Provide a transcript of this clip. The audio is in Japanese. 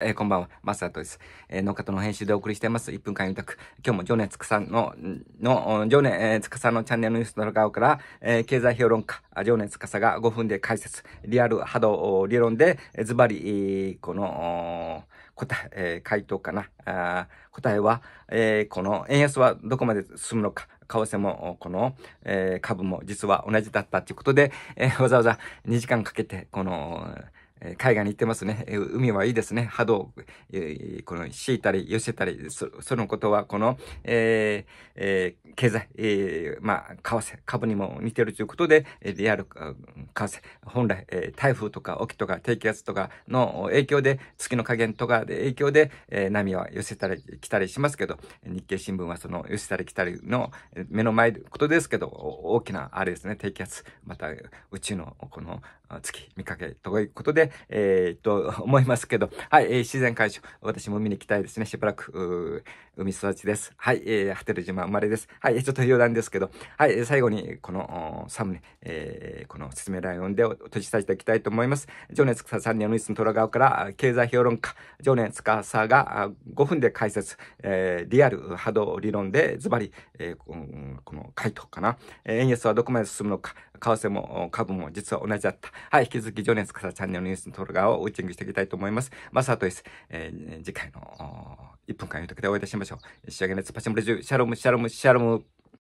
えー、こんばんは、マスタートです。えー、農家との編集でお送りしています。1分間ゆタク。今日も常年つくさんの、の、情熱、つくさのチャンネルのニュースの側から、えー、経済評論家、常年つかさが5分で解説、リアル波動理論で、ズバリ、この、答え、回答かな。あ答えは、えー、この円安はどこまで進むのか。為替も、この、えー、株も実は同じだったということで、えー、わざわざ2時間かけて、この、え海外に行ってますね。海はいいですね。波動、えー、この、敷いたり、寄せたり、そそのことは、この、えー、えー、経済、えー、まあ、為替、株にも似てるということで、リアル、為替、本来、え台風とか、沖とか、低気圧とかの影響で、月の加減とかで影響で、え波は寄せたり、来たりしますけど、日経新聞はその、寄せたり来たりの、目の前ことですけど、大きな、あれですね、低気圧、また、宇宙の、この、月見かけということで、えー、っと、思いますけど、はい、えー、自然解消。私も見に行きたいですね。しばらく、海育ちです。はい、えー、ハテル島生まれです。はい、ちょっと余談ですけど、はい、最後に、この、サムネ、えー、この説明欄を読んで、閉じさせていきたいと思います。常熱かさんにあのいつの虎川から、経済評論家、常熱かさが5分で解説、えー、リアル波動理論で、ズバリ、えー、この回答かな。円安はどこまで進むのか、為替も株も実は同じだった。はい、引き続き、情熱草チャンネルニュースのトルガーをウォッチングしていきたいと思います。マサトです。えー、次回の1分間言うときでお会いいたしましょう。仕上げのスパシムレジュ、シャロム、シャロム、シャロム。